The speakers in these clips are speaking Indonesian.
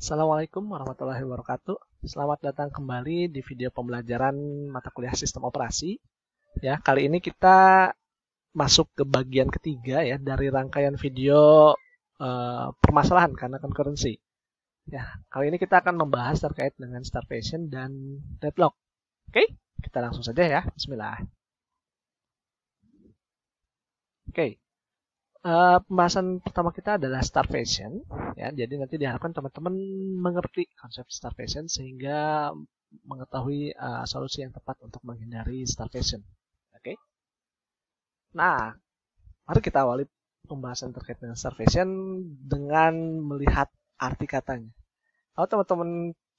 Assalamualaikum warahmatullahi wabarakatuh. Selamat datang kembali di video pembelajaran mata kuliah sistem operasi. Ya, kali ini kita masuk ke bagian ketiga ya dari rangkaian video uh, permasalahan karena konkurensi. Ya, kali ini kita akan membahas terkait dengan starvation dan deadlock. Oke, kita langsung saja ya. Bismillah. Oke, Eh, pembahasan pertama kita adalah starvation ya jadi nanti diharapkan teman-teman mengerti konsep starvation sehingga mengetahui uh, solusi yang tepat untuk menghindari starvation oke okay? nah mari kita awali pembahasan terkait dengan starvation dengan melihat arti katanya kalau teman-teman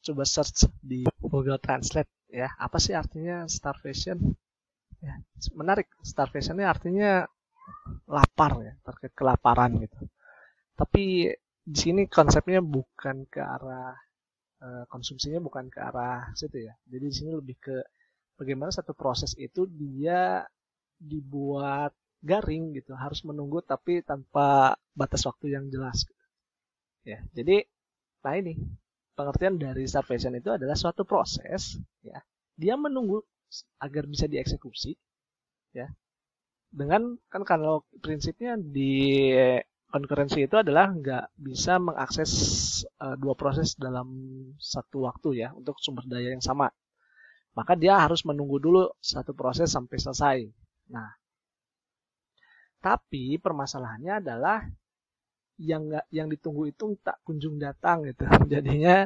coba search di Google Translate ya apa sih artinya starvation ya menarik starvation ini artinya lapar ya terkait kelaparan gitu tapi di sini konsepnya bukan ke arah eh, konsumsinya bukan ke arah situ ya jadi di sini lebih ke bagaimana satu proses itu dia dibuat garing gitu harus menunggu tapi tanpa batas waktu yang jelas gitu. ya jadi nah ini pengertian dari starvation itu adalah suatu proses ya dia menunggu agar bisa dieksekusi ya dengan kan kalau prinsipnya di konkurensi itu adalah nggak bisa mengakses uh, dua proses dalam satu waktu ya untuk sumber daya yang sama. Maka dia harus menunggu dulu satu proses sampai selesai. Nah, tapi permasalahannya adalah yang nggak yang ditunggu itu tak kunjung datang gitu. Jadinya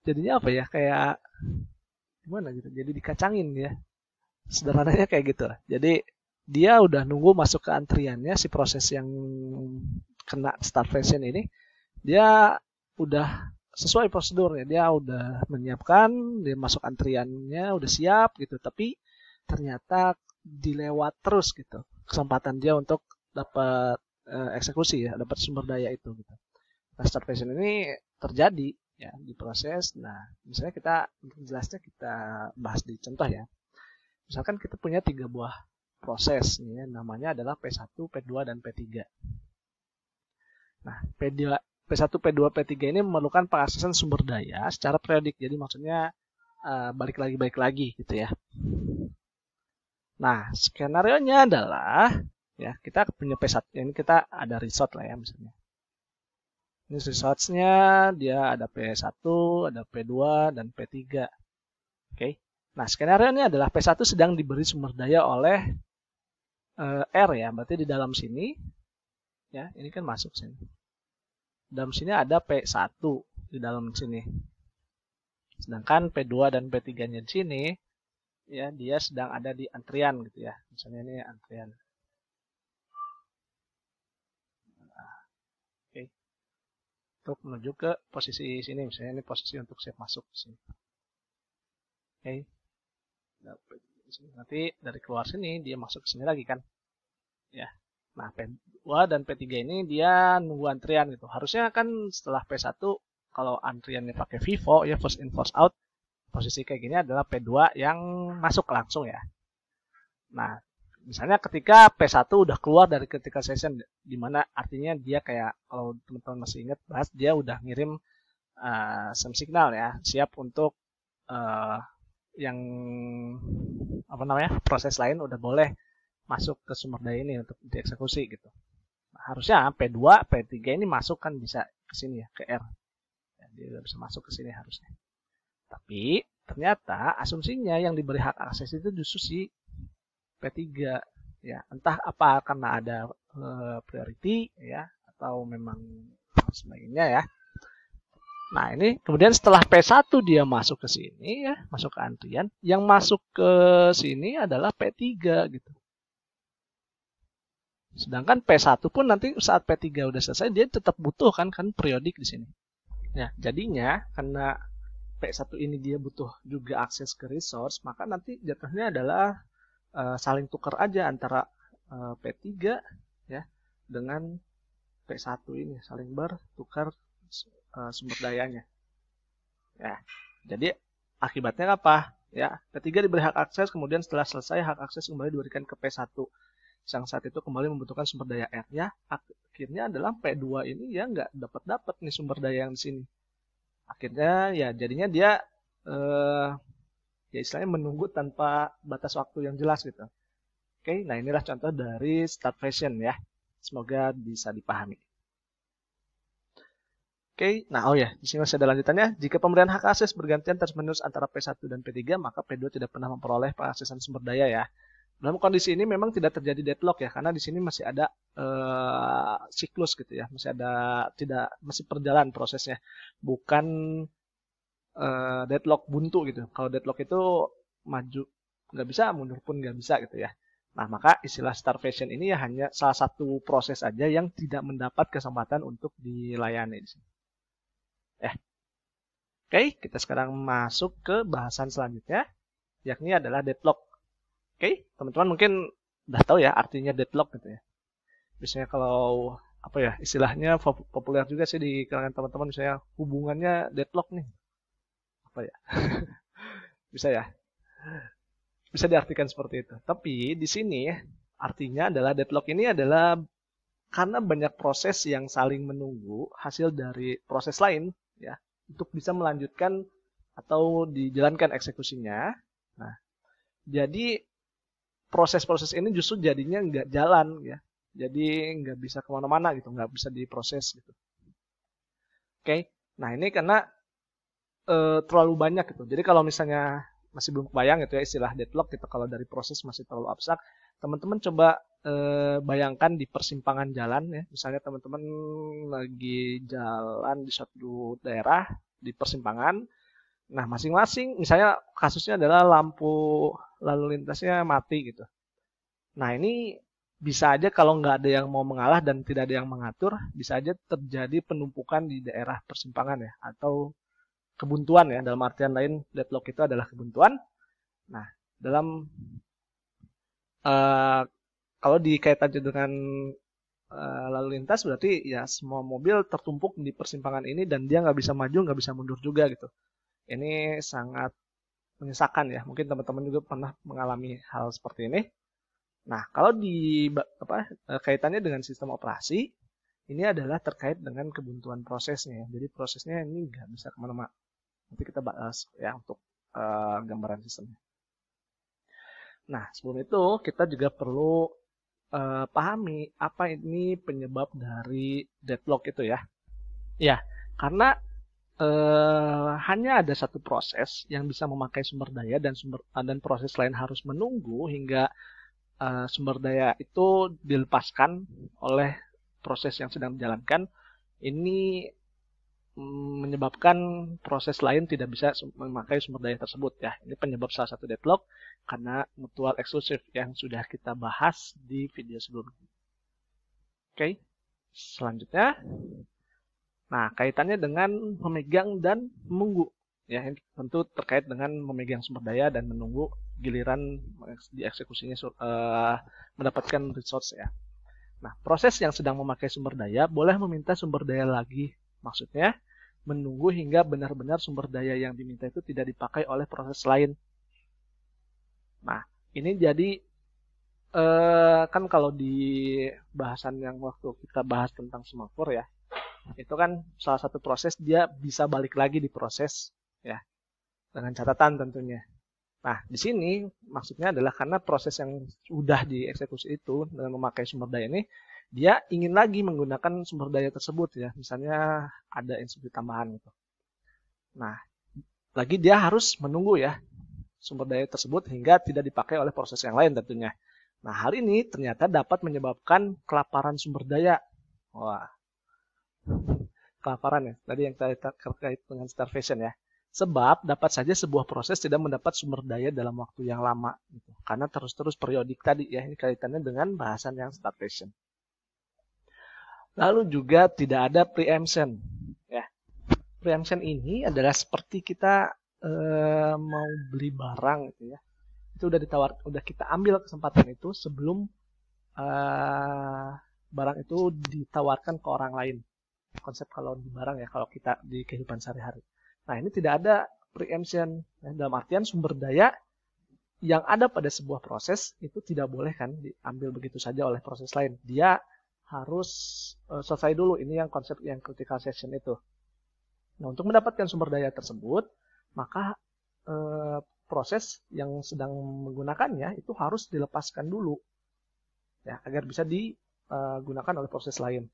jadinya apa ya kayak gimana gitu. Jadi dikacangin ya. Sederhananya kayak gitu. Jadi dia udah nunggu masuk ke antriannya si proses yang kena start fashion ini dia udah sesuai prosedurnya dia udah menyiapkan dia masuk antriannya udah siap gitu tapi ternyata dilewat terus gitu kesempatan dia untuk dapat uh, eh, eksekusi ya dapat sumber daya itu gitu nah start fashion ini terjadi ya di proses nah misalnya kita jelasnya kita bahas di contoh ya misalkan kita punya tiga buah proses ya, namanya adalah P1, P2 dan P3. Nah, P2, P1, P2, P3 ini memerlukan pengaksesan sumber daya secara periodik. Jadi maksudnya eh, balik lagi balik lagi gitu ya. Nah, skenario nya adalah ya kita punya P1 ya, ini kita ada resort lah ya misalnya. Ini resortnya dia ada P1, ada P2 dan P3. Oke. Okay. Nah, skenario nya adalah P1 sedang diberi sumber daya oleh uh, R ya, berarti di dalam sini ya, ini kan masuk sini. Dalam sini ada P1 di dalam sini. Sedangkan P2 dan P3-nya di sini ya, dia sedang ada di antrian gitu ya. Misalnya ini antrian. Nah, oke. Untuk menuju ke posisi sini, misalnya ini posisi untuk siap masuk sini. Oke. Okay. Dapat Nanti dari keluar sini dia masuk ke sini lagi kan. Ya. Nah, P2 dan P3 ini dia nunggu antrian gitu. Harusnya kan setelah P1 kalau antriannya pakai Vivo ya first in first out posisi kayak gini adalah P2 yang masuk langsung ya. Nah, misalnya ketika P1 udah keluar dari ketika session dimana artinya dia kayak kalau teman-teman masih ingat bahas dia udah ngirim uh, signal ya, siap untuk eh, yang apa namanya proses lain udah boleh masuk ke sumber daya ini untuk dieksekusi gitu. Nah, harusnya P2, P3 ini masuk kan bisa ke sini ya ke R. Jadi ya, udah bisa masuk ke sini harusnya. Tapi ternyata asumsinya yang diberi hak akses itu justru si P3 ya entah apa karena ada uh, priority ya atau memang sebagainya ya Nah, ini kemudian setelah P1 dia masuk ke sini ya, masuk ke antrian. Yang masuk ke sini adalah P3 gitu. Sedangkan P1 pun nanti saat P3 udah selesai dia tetap butuh kan kan periodik di sini. Ya, jadinya karena P1 ini dia butuh juga akses ke resource, maka nanti jatuhnya adalah e, saling tukar aja antara e, eh, P3 ya dengan P1 ini saling bertukar uh, sumber dayanya. Ya, jadi akibatnya apa? Ya, ketiga diberi hak akses, kemudian setelah selesai hak akses kembali diberikan ke P1 yang saat itu kembali membutuhkan sumber daya R nya akhirnya adalah P2 ini ya nggak dapat dapat nih sumber daya yang di sini akhirnya ya jadinya dia eh, ya istilahnya menunggu tanpa batas waktu yang jelas gitu oke nah inilah contoh dari start fashion ya semoga bisa dipahami Oke, nah oh ya, di sini masih ada lanjutannya. Jika pemberian hak akses bergantian terus-menerus antara P1 dan P3, maka P2 tidak pernah memperoleh pengaksesan sumber daya ya. Dalam kondisi ini memang tidak terjadi deadlock ya, karena di sini masih ada uh, siklus gitu ya, masih ada tidak masih perjalanan prosesnya, bukan uh, deadlock buntu gitu. Kalau deadlock itu maju nggak bisa, mundur pun nggak bisa gitu ya. Nah, maka istilah starvation ini ya hanya salah satu proses aja yang tidak mendapat kesempatan untuk dilayani di sini. Ya. Oke, kita sekarang masuk ke bahasan selanjutnya, yakni adalah deadlock. Oke, teman-teman mungkin udah tahu ya artinya deadlock gitu ya. Biasanya kalau apa ya istilahnya populer juga sih di kalangan teman-teman misalnya hubungannya deadlock nih apa ya bisa ya bisa diartikan seperti itu tapi di sini artinya adalah deadlock ini adalah karena banyak proses yang saling menunggu hasil dari proses lain ya untuk bisa melanjutkan atau dijalankan eksekusinya. Nah, jadi proses-proses ini justru jadinya nggak jalan ya, jadi nggak bisa kemana-mana gitu, nggak bisa diproses gitu. Oke, nah ini karena e, terlalu banyak gitu. Jadi kalau misalnya masih belum kebayang gitu ya istilah deadlock gitu, kalau dari proses masih terlalu abstrak, teman-teman coba eh, bayangkan di persimpangan jalan ya, misalnya teman-teman lagi jalan di suatu daerah di persimpangan, nah masing-masing misalnya kasusnya adalah lampu lalu lintasnya mati gitu. Nah ini bisa aja kalau nggak ada yang mau mengalah dan tidak ada yang mengatur, bisa aja terjadi penumpukan di daerah persimpangan ya, atau kebuntuan ya, dalam artian lain deadlock itu adalah kebuntuan. Nah, dalam uh, kalau dikaitkan dengan uh, lalu lintas berarti ya semua mobil tertumpuk di persimpangan ini dan dia nggak bisa maju nggak bisa mundur juga gitu ini sangat menyesakan ya mungkin teman-teman juga pernah mengalami hal seperti ini nah kalau di apa eh, kaitannya dengan sistem operasi ini adalah terkait dengan kebuntuan prosesnya ya. jadi prosesnya ini nggak bisa kemana-mana nanti kita bahas ya untuk uh, gambaran sistemnya nah sebelum itu kita juga perlu uh, pahami apa ini penyebab dari deadlock itu ya. Ya, karena uh, hanya ada satu proses yang bisa memakai sumber daya dan sumber eh, dan proses lain harus menunggu hingga uh, sumber daya itu dilepaskan oleh proses yang sedang dijalankan. Ini menyebabkan proses lain tidak bisa memakai sumber daya tersebut ya. Ini penyebab salah satu deadlock karena mutual exclusive yang sudah kita bahas di video sebelumnya. Oke, selanjutnya. Nah, kaitannya dengan memegang dan menunggu. Ya, tentu terkait dengan memegang sumber daya dan menunggu giliran dieksekusinya uh, eh, mendapatkan resource ya. Nah, proses yang sedang memakai sumber daya boleh meminta sumber daya lagi. Maksudnya, menunggu hingga benar-benar sumber daya yang diminta itu tidak dipakai oleh proses lain. Nah, ini jadi eh, kan kalau di bahasan yang waktu kita bahas tentang semafor ya, itu kan salah satu proses dia bisa balik lagi di proses ya dengan catatan tentunya. Nah, di sini maksudnya adalah karena proses yang sudah dieksekusi itu dengan memakai sumber daya ini dia ingin lagi menggunakan sumber daya tersebut ya misalnya ada insentif tambahan gitu nah lagi dia harus menunggu ya sumber daya tersebut hingga tidak dipakai oleh proses yang lain tentunya nah hal ini ternyata dapat menyebabkan kelaparan sumber daya wah kelaparan ya tadi yang terkait dengan starvation ya sebab dapat saja sebuah proses tidak mendapat sumber daya dalam waktu yang lama gitu. karena terus-terus periodik tadi ya ini kaitannya dengan bahasan yang starvation Lalu juga tidak ada preemption. Ya. Preemption ini adalah seperti kita e, mau beli barang gitu ya. Itu udah ditawar, udah kita ambil kesempatan itu sebelum e, barang itu ditawarkan ke orang lain. Konsep kalau di barang ya, kalau kita di kehidupan sehari-hari. Nah, ini tidak ada preemption ya, dalam artian sumber daya yang ada pada sebuah proses itu tidak boleh kan diambil begitu saja oleh proses lain. Dia harus uh, selesai dulu. Ini yang konsep yang critical session itu. Nah, untuk mendapatkan sumber daya tersebut, maka uh, proses yang sedang menggunakannya itu harus dilepaskan dulu. Ya, agar bisa digunakan eh, oleh proses lain.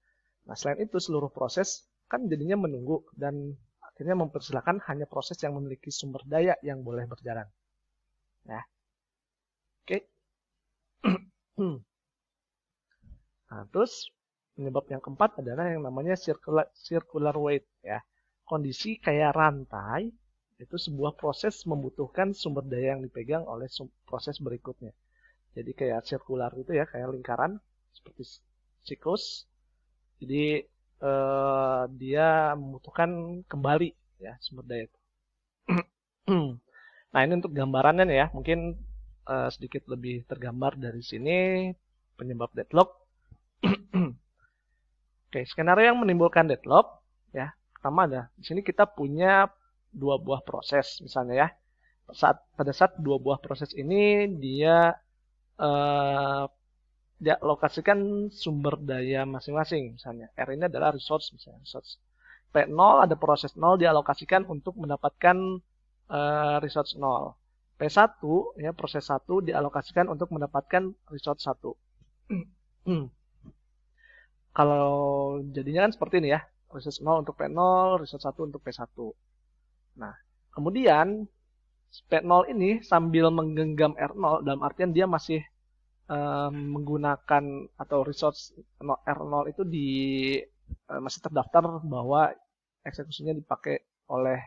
Nah, selain itu seluruh proses kan jadinya menunggu dan akhirnya mempersilahkan hanya proses yang memiliki sumber daya yang boleh berjalan. Nah, oke. Okay. Hmm. Nah, terus penyebab yang keempat adalah yang namanya circular, circular weight ya. Kondisi kayak rantai itu sebuah proses membutuhkan sumber daya yang dipegang oleh proses berikutnya. Jadi kayak circular itu ya, kayak lingkaran seperti siklus. Jadi eh, dia membutuhkan kembali ya sumber daya itu. nah ini untuk gambarannya ya, mungkin eh, sedikit lebih tergambar dari sini penyebab deadlock Oke, skenario yang menimbulkan deadlock ya. Pertama ada di sini kita punya dua buah proses misalnya ya. Saat pada saat dua buah proses ini dia eh, dia lokasikan sumber daya masing-masing misalnya. R ini adalah resource misalnya, resource. P0 ada proses 0 dialokasikan untuk mendapatkan uh, resource 0. P1 ya proses 1 dialokasikan untuk mendapatkan resource 1. kalau jadinya kan seperti ini ya. Research 0 untuk P0, research 1 untuk P1. Nah, kemudian P0 ini sambil menggenggam R0 dalam artian dia masih um, menggunakan atau resource R0 itu di um, masih terdaftar bahwa eksekusinya dipakai oleh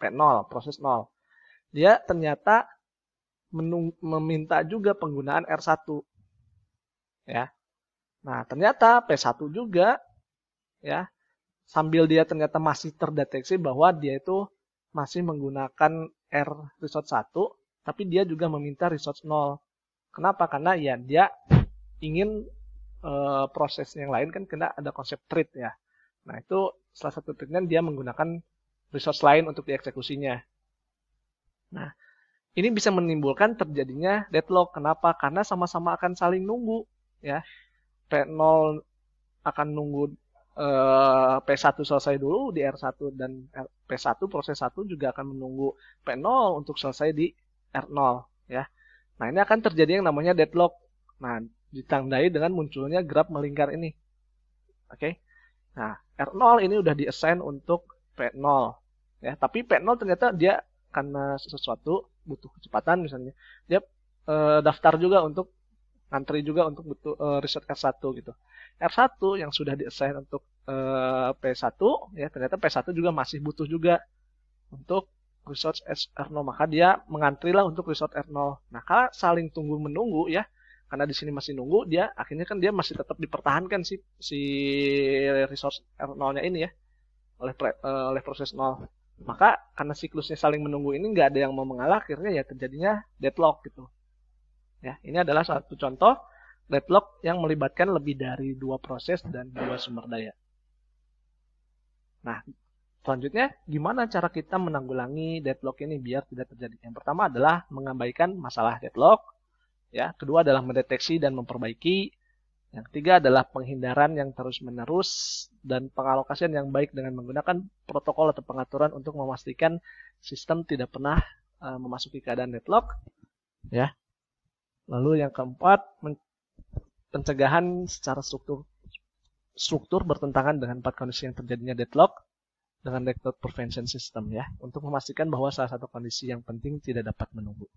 P0, proses 0. Dia ternyata menung, meminta juga penggunaan R1. Ya. Nah, ternyata P1 juga ya sambil dia ternyata masih terdeteksi bahwa dia itu masih menggunakan R resort 1, tapi dia juga meminta resort 0. Kenapa? Karena ya dia ingin e, proses yang lain kan kena ada konsep thread ya. Nah, itu salah satu triknya dia menggunakan resource lain untuk dieksekusinya. Nah, ini bisa menimbulkan terjadinya deadlock. Kenapa? Karena sama-sama akan saling nunggu, ya. P0 akan nunggu eh, P1 selesai dulu di R1 dan P1 proses 1 juga akan menunggu P0 untuk selesai di R0 ya. Nah, ini akan terjadi yang namanya deadlock. Nah, ditandai dengan munculnya graf melingkar ini. Oke. Nah, R0 ini udah diassign untuk P0 ya, tapi P0 ternyata dia karena sesuatu butuh kecepatan misalnya. Dia eh, daftar juga untuk ngantri juga untuk butuh uh, eh, riset R1 gitu. R1 yang sudah diassign untuk uh, eh, P1 ya ternyata P1 juga masih butuh juga untuk research R0 maka dia mengantri lah untuk research R0. Nah, kalau saling tunggu menunggu ya karena di sini masih nunggu dia akhirnya kan dia masih tetap dipertahankan si si resource R0-nya ini ya oleh uh, oleh proses 0. Maka karena siklusnya saling menunggu ini nggak ada yang mau mengalah akhirnya ya terjadinya deadlock gitu. Ya, ini adalah satu contoh deadlock yang melibatkan lebih dari dua proses dan dua sumber daya. Nah, selanjutnya gimana cara kita menanggulangi deadlock ini biar tidak terjadi? Yang pertama adalah mengabaikan masalah deadlock, ya. Kedua adalah mendeteksi dan memperbaiki. Yang ketiga adalah penghindaran yang terus-menerus dan pengalokasian yang baik dengan menggunakan protokol atau pengaturan untuk memastikan sistem tidak pernah eh, memasuki keadaan deadlock. Ya. Lalu yang keempat, pencegahan secara struktur struktur bertentangan dengan empat kondisi yang terjadinya deadlock dengan deadlock prevention system ya, untuk memastikan bahwa salah satu kondisi yang penting tidak dapat menunggu.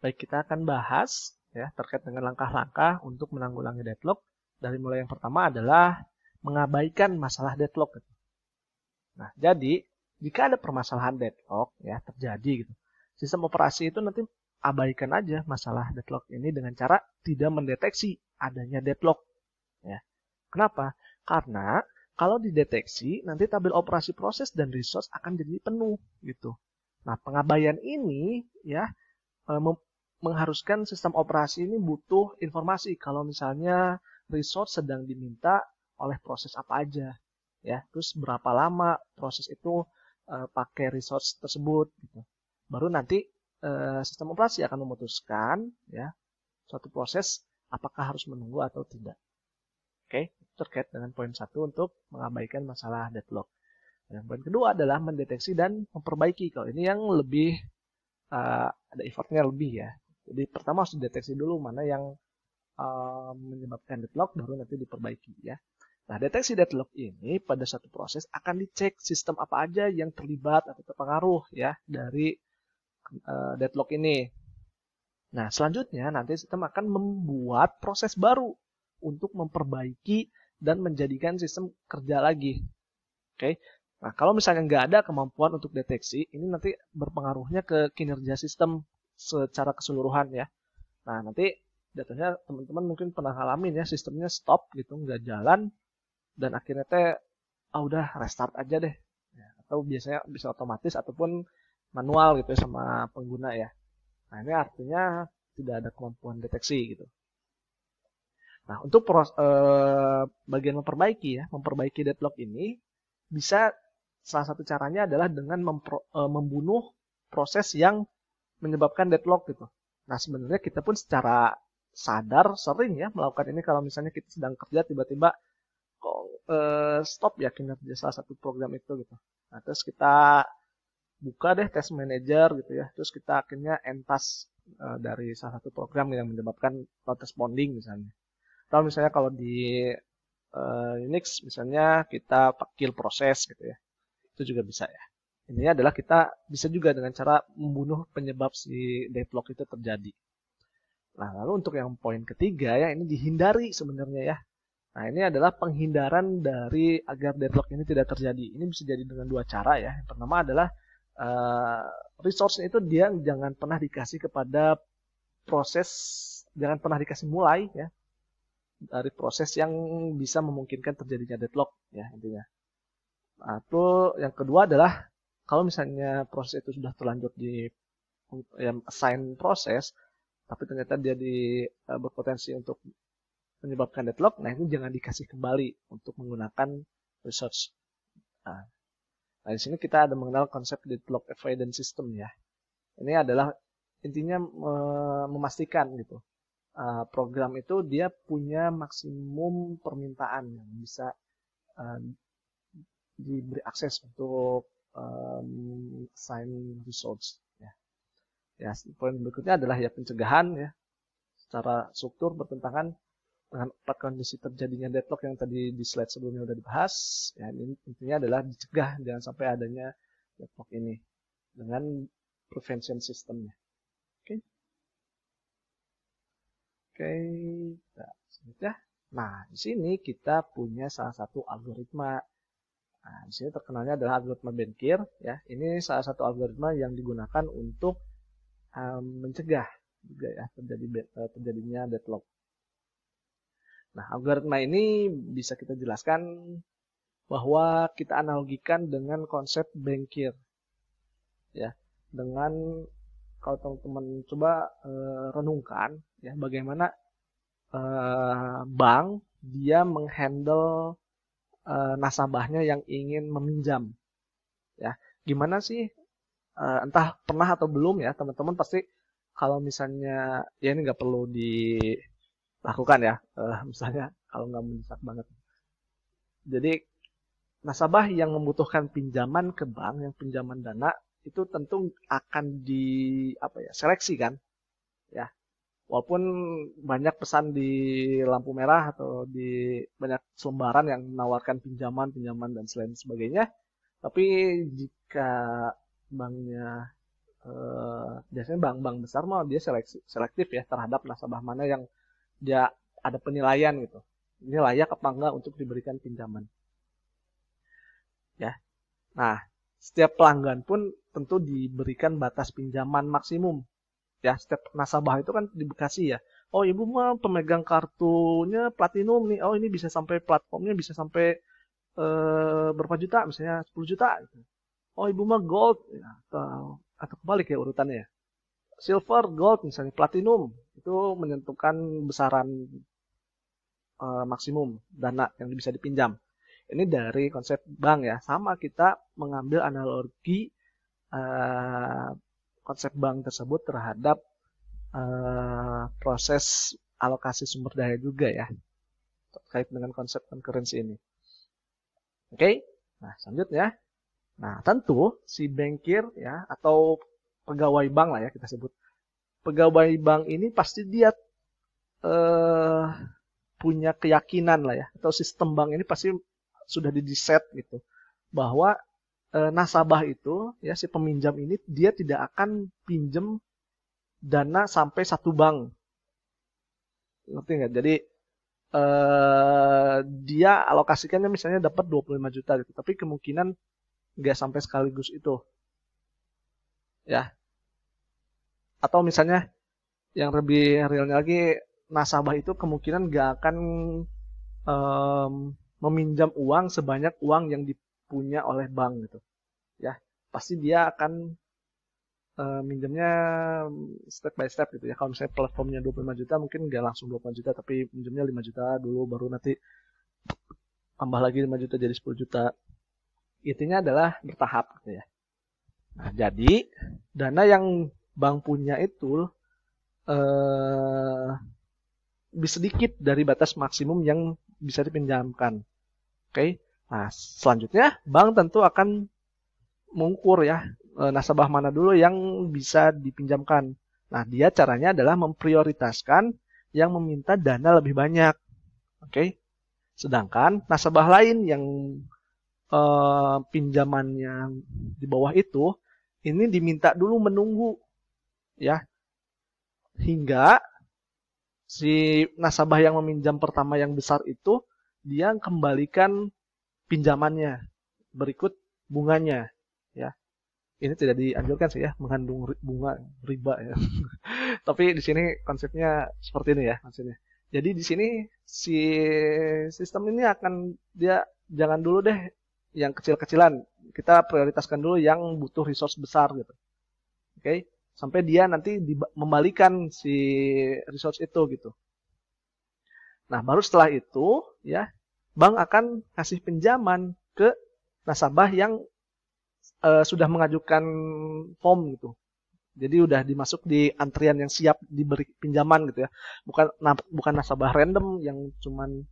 Baik, kita akan bahas ya terkait dengan langkah-langkah untuk menanggulangi deadlock. Dari mulai yang pertama adalah mengabaikan masalah deadlock. Gitu. Nah, jadi jika ada permasalahan deadlock ya terjadi gitu, sistem operasi itu nanti abaikan aja masalah deadlock ini dengan cara tidak mendeteksi adanya deadlock. Ya. Kenapa? Karena kalau dideteksi, nanti tabel operasi proses dan resource akan jadi penuh gitu. Nah, pengabaian ini ya e, mengharuskan sistem operasi ini butuh informasi kalau misalnya resource sedang diminta oleh proses apa aja ya. Terus berapa lama proses itu e, pakai resource tersebut gitu. Baru nanti Eh, sistem operasi akan memutuskan ya suatu proses apakah harus menunggu atau tidak. Oke, okay? terkait dengan poin satu untuk mengabaikan masalah deadlock. Dan poin kedua adalah mendeteksi dan memperbaiki. Kalau ini yang lebih uh, ada effortnya lebih ya. Jadi pertama harus dideteksi dulu mana yang uh, menyebabkan deadlock baru nanti diperbaiki ya. Nah, deteksi deadlock ini pada satu proses akan dicek sistem apa aja yang terlibat atau terpengaruh ya dari uh, deadlock ini. Nah, selanjutnya nanti sistem akan membuat proses baru untuk memperbaiki dan menjadikan sistem kerja lagi. Oke. Okay? Nah, kalau misalnya nggak ada kemampuan untuk deteksi, ini nanti berpengaruhnya ke kinerja sistem secara keseluruhan ya. Nah, nanti datanya teman-teman mungkin pernah alamin ya, sistemnya stop gitu, nggak jalan, dan akhirnya teh, ah udah restart aja deh. Ya, atau biasanya bisa otomatis ataupun manual gitu ya sama pengguna ya. Nah ini artinya tidak ada kemampuan deteksi gitu. Nah untuk pros, eh, bagian memperbaiki ya, memperbaiki deadlock ini bisa salah satu caranya adalah dengan mempro, eh, membunuh proses yang menyebabkan deadlock gitu. Nah sebenarnya kita pun secara sadar sering ya melakukan ini kalau misalnya kita sedang kerja tiba-tiba kok eh, stop ya kinerja salah satu program itu gitu. Nah terus kita buka deh test manager gitu ya terus kita akhirnya entas uh, dari salah satu program yang menyebabkan responding misalnya atau misalnya kalau di uh, eh, Unix misalnya kita kill proses gitu ya itu juga bisa ya ini adalah kita bisa juga dengan cara membunuh penyebab si deadlock itu terjadi nah lalu untuk yang poin ketiga ya ini dihindari sebenarnya ya Nah, ini adalah penghindaran dari agar deadlock ini tidak terjadi. Ini bisa jadi dengan dua cara ya. Yang pertama adalah Eh, resource itu dia jangan pernah dikasih kepada proses jangan pernah dikasih mulai ya dari proses yang bisa memungkinkan terjadinya deadlock ya intinya. Atau yang kedua adalah kalau misalnya proses itu sudah terlanjur di yang assign proses tapi ternyata dia di eh, berpotensi untuk menyebabkan deadlock, nah itu jangan dikasih kembali untuk menggunakan resource. Nah, Nah, di sini kita ada mengenal konsep deadlock avoidance system ya. Ini adalah intinya memastikan gitu ah, program itu dia punya maksimum permintaan yang bisa ah, diberi akses untuk ah, sign assign resource ya. Ya, poin berikutnya adalah ya pencegahan ya secara struktur bertentangan dengan empat kondisi terjadinya deadlock yang tadi di slide sebelumnya sudah dibahas, ya, ini intinya adalah dicegah jangan sampai adanya deadlock ini dengan prevention sistemnya. Oke, okay. oke, okay. Ya. nah, Nah, di sini kita punya salah satu algoritma. Nah, di sini terkenalnya adalah algoritma Benkir. Ya, ini salah satu algoritma yang digunakan untuk um, mencegah juga ya terjadi terjadinya deadlock. Nah, algoritma ini bisa kita jelaskan bahwa kita analogikan dengan konsep bankir. Ya, dengan kalau teman-teman coba e, renungkan ya bagaimana e, bank dia menghandle e, nasabahnya yang ingin meminjam. Ya, gimana sih e, entah pernah atau belum ya, teman-teman pasti kalau misalnya ya ini nggak perlu di lakukan ya uh, misalnya kalau nggak mendesak banget jadi nasabah yang membutuhkan pinjaman ke bank yang pinjaman dana itu tentu akan di apa ya seleksi kan ya walaupun banyak pesan di lampu merah atau di banyak selembaran yang menawarkan pinjaman pinjaman dan selain sebagainya tapi jika banknya eh, biasanya bank-bank besar mah dia seleksi, selektif ya terhadap nasabah mana yang dia ya ada penilaian gitu. Ini layak apa enggak untuk diberikan pinjaman. Ya. Nah, setiap pelanggan pun tentu diberikan batas pinjaman maksimum. Ya, setiap nasabah itu kan dibekasi ya. Oh, ibu mah pemegang kartunya platinum nih. Oh, ini bisa sampai platformnya bisa sampai eh, berapa juta, misalnya 10 juta gitu. Oh, ibu mah gold ya, atau atau kebalik ya urutannya ya silver, gold, misalnya platinum itu menentukan besaran uh, maksimum dana yang bisa dipinjam. Ini dari konsep bank ya, sama kita mengambil analogi uh, konsep bank tersebut terhadap uh, proses alokasi sumber daya juga ya terkait dengan konsep konkurensi ini. Oke, okay? nah selanjutnya, nah tentu si bankir ya atau pegawai bank lah ya kita sebut pegawai bank ini pasti dia eh, punya keyakinan lah ya atau sistem bank ini pasti sudah dideset gitu bahwa eh, nasabah itu ya si peminjam ini dia tidak akan pinjem dana sampai satu bank ngerti nggak jadi eh, dia alokasikannya misalnya dapat 25 juta gitu tapi kemungkinan nggak sampai sekaligus itu ya atau misalnya yang lebih realnya lagi nasabah itu kemungkinan gak akan um, meminjam uang sebanyak uang yang dipunya oleh bank gitu ya pasti dia akan uh, minjamnya step by step gitu ya kalau misalnya platformnya 25 juta mungkin gak langsung 25 juta tapi minjemnya 5 juta dulu baru nanti tambah lagi 5 juta jadi 10 juta intinya adalah bertahap gitu ya Nah, jadi dana yang bank punya itu eh, lebih sedikit dari batas maksimum yang bisa dipinjamkan. Oke. Nah, selanjutnya bank tentu akan mengukur ya eh, nasabah mana dulu yang bisa dipinjamkan. Nah, dia caranya adalah memprioritaskan yang meminta dana lebih banyak. Oke. Sedangkan nasabah lain yang eh, pinjamannya di bawah itu ini diminta dulu menunggu ya hingga si nasabah yang meminjam pertama yang besar itu dia kembalikan pinjamannya berikut bunganya ya ini tidak dianjurkan sih ya mengandung bunga riba ya tapi di sini konsepnya seperti ini ya maksudnya jadi di sini si sistem ini akan dia jangan dulu deh yang kecil-kecilan. Kita prioritaskan dulu yang butuh resource besar gitu. Oke, okay? sampai dia nanti membalikan si resource itu gitu. Nah, baru setelah itu ya, bank akan kasih pinjaman ke nasabah yang e, sudah mengajukan form gitu. Jadi udah dimasuk di antrian yang siap diberi pinjaman gitu ya. Bukan bukan nasabah random yang cuman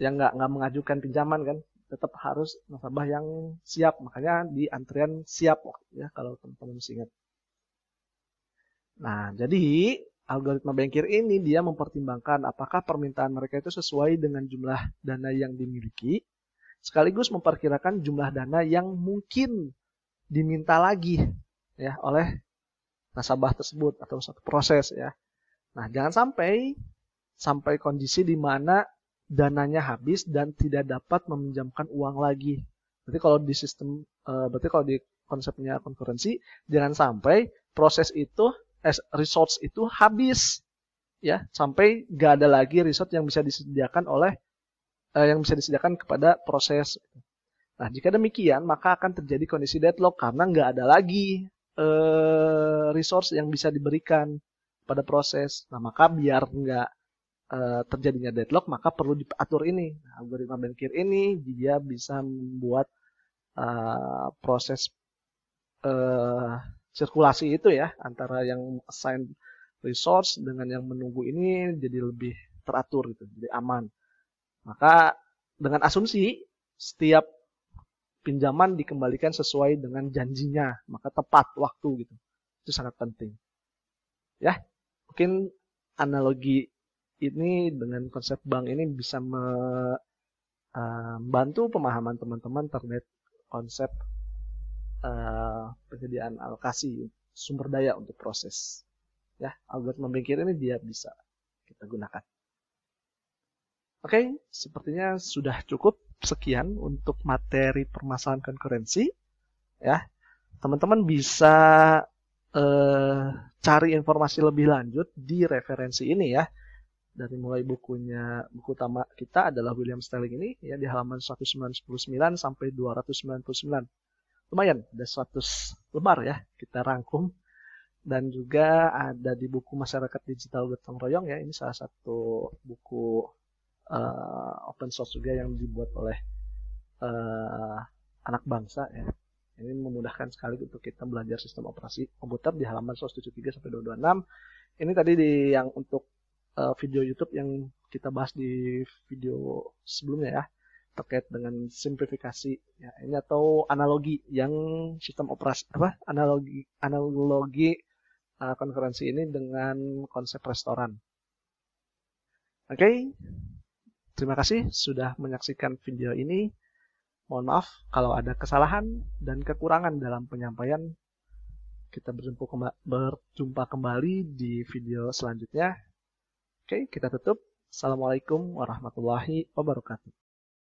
yang nggak nggak mengajukan pinjaman kan tetap harus nasabah yang siap. Makanya di antrian siap ya kalau teman-teman masih ingat. Nah, jadi algoritma bankir ini dia mempertimbangkan apakah permintaan mereka itu sesuai dengan jumlah dana yang dimiliki, sekaligus memperkirakan jumlah dana yang mungkin diminta lagi ya oleh nasabah tersebut atau satu proses ya. Nah, jangan sampai sampai kondisi di mana dananya habis dan tidak dapat meminjamkan uang lagi. Berarti kalau di sistem eh, berarti kalau di konsepnya konkurensi jangan sampai proses itu resource itu habis ya sampai gak ada lagi resource yang bisa disediakan oleh eh, yang bisa disediakan kepada proses. Nah, jika demikian, maka akan terjadi kondisi deadlock karena nggak ada lagi eh, resource yang bisa diberikan pada proses. Nah, maka biar nggak Eh, terjadinya deadlock maka perlu diatur ini nah, algoritma bankir ini dia bisa membuat uh, proses uh, sirkulasi itu ya antara yang assign resource dengan yang menunggu ini jadi lebih teratur gitu jadi aman maka dengan asumsi setiap pinjaman dikembalikan sesuai dengan janjinya maka tepat waktu gitu itu sangat penting ya mungkin analogi ini dengan konsep bank ini bisa eh, membantu pemahaman teman-teman terkait konsep eh, penyediaan alokasi sumber daya untuk proses. Ya, algoritma bingkir ini dia bisa kita gunakan. Oke, sepertinya sudah cukup sekian untuk materi permasalahan konkurensi. Ya, teman-teman bisa eh, cari informasi lebih lanjut di referensi ini ya dari mulai bukunya buku utama kita adalah William Sterling ini ya di halaman 199 sampai 299. Lumayan, ada 100 lembar ya kita rangkum dan juga ada di buku Masyarakat Digital Gotong Royong ya ini salah satu buku uh, open source juga yang dibuat oleh uh, anak bangsa ya. Ini memudahkan sekali untuk kita belajar sistem operasi komputer di halaman 173 sampai 226. Ini tadi di yang untuk uh, video YouTube yang kita bahas di video sebelumnya ya terkait dengan simplifikasi ya ini atau analogi yang sistem operasi apa analogi analogi uh, konferensi ini dengan konsep restoran. Oke, okay. terima kasih sudah menyaksikan video ini. Mohon maaf kalau ada kesalahan dan kekurangan dalam penyampaian. Kita berjumpa kembali di video selanjutnya. Oke, kita tutup. Assalamualaikum warahmatullahi wabarakatuh.